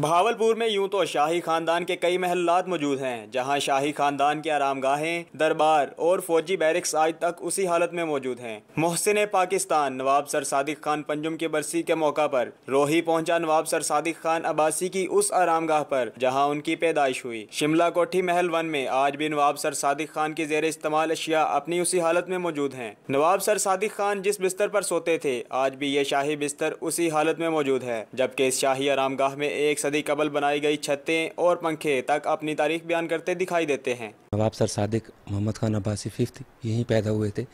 بھاول پور میں یوں تو شاہی خاندان کے کئی محلات موجود ہیں جہاں شاہی خاندان کی آرام گاہیں دربار اور فوجی بیرکس آج تک اسی حالت میں موجود ہیں محسن پاکستان نواب سر صادق خان پنجم کی برسی کے موقع پر روہی پہنچا نواب سر صادق خان عباسی کی اس آرام گاہ پر جہاں ان کی پیدائش ہوئی شملہ کوٹھی محل ون میں آج بھی نواب سر صادق خان کی زیر استعمال اشیاء اپنی اسی حالت میں موجود ہیں نواب سر صادق خان جس بستر پر سوتے تھے آج بھی یہ شاہی بستر اسی حالت میں موجود ہے جبکہ اس شاہی آرام گاہ میں ایک صدی قبل بنائی گئی چھتیں اور پنکھے تک اپنی تاریخ بیان کرتے دکھائی دیتے ہیں نواب سر صادق محمد خان عباسی ففتھ یہیں پیدا ہوئے تھے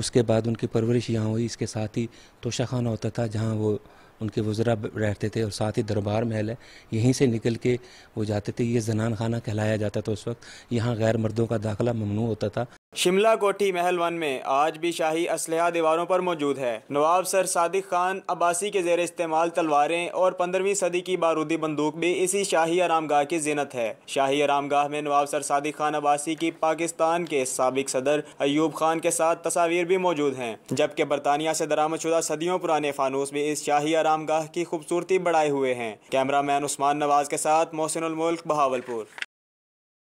اس کے بعد ان کی پرورش یہاں ہوئی اس کے ساتھ ہی توشہ خانہ ہوتا تھا جہاں وہ ان کے وزراء رہتے تھے اور ساتھ ہی دربار محل ہے یہیں سے نکل کے وہ جاتے تھے یہ زنان خانہ کہلایا جاتا تھا اس وقت یہاں غیر مردوں کا داخلہ ممنوع ہوتا تھا شملہ کوٹھی محل ون میں آج بھی شاہی اسلحہ دیواروں پر موجود ہے نواب سر صادق خان عباسی کے زیر استعمال تلواریں اور پندرہویں صدی کی بارودی بندوق بھی اسی شاہی آرام گاہ کی زینت ہے شاہی آرام گاہ میں نواب سر صادق خان عباسی کی پاکستان کے سابق صدر ایوب خان کے ساتھ تصاویر بھی موجود ہیں جبکہ برطانیہ سے درامت شدہ صدیوں پرانے فانوس بھی اس شاہی آرام گاہ کی خوبصورتی بڑھائے ہوئے ہیں کیمرہ مین عثمان نواز کے ساتھ محسن الملک بہاولپور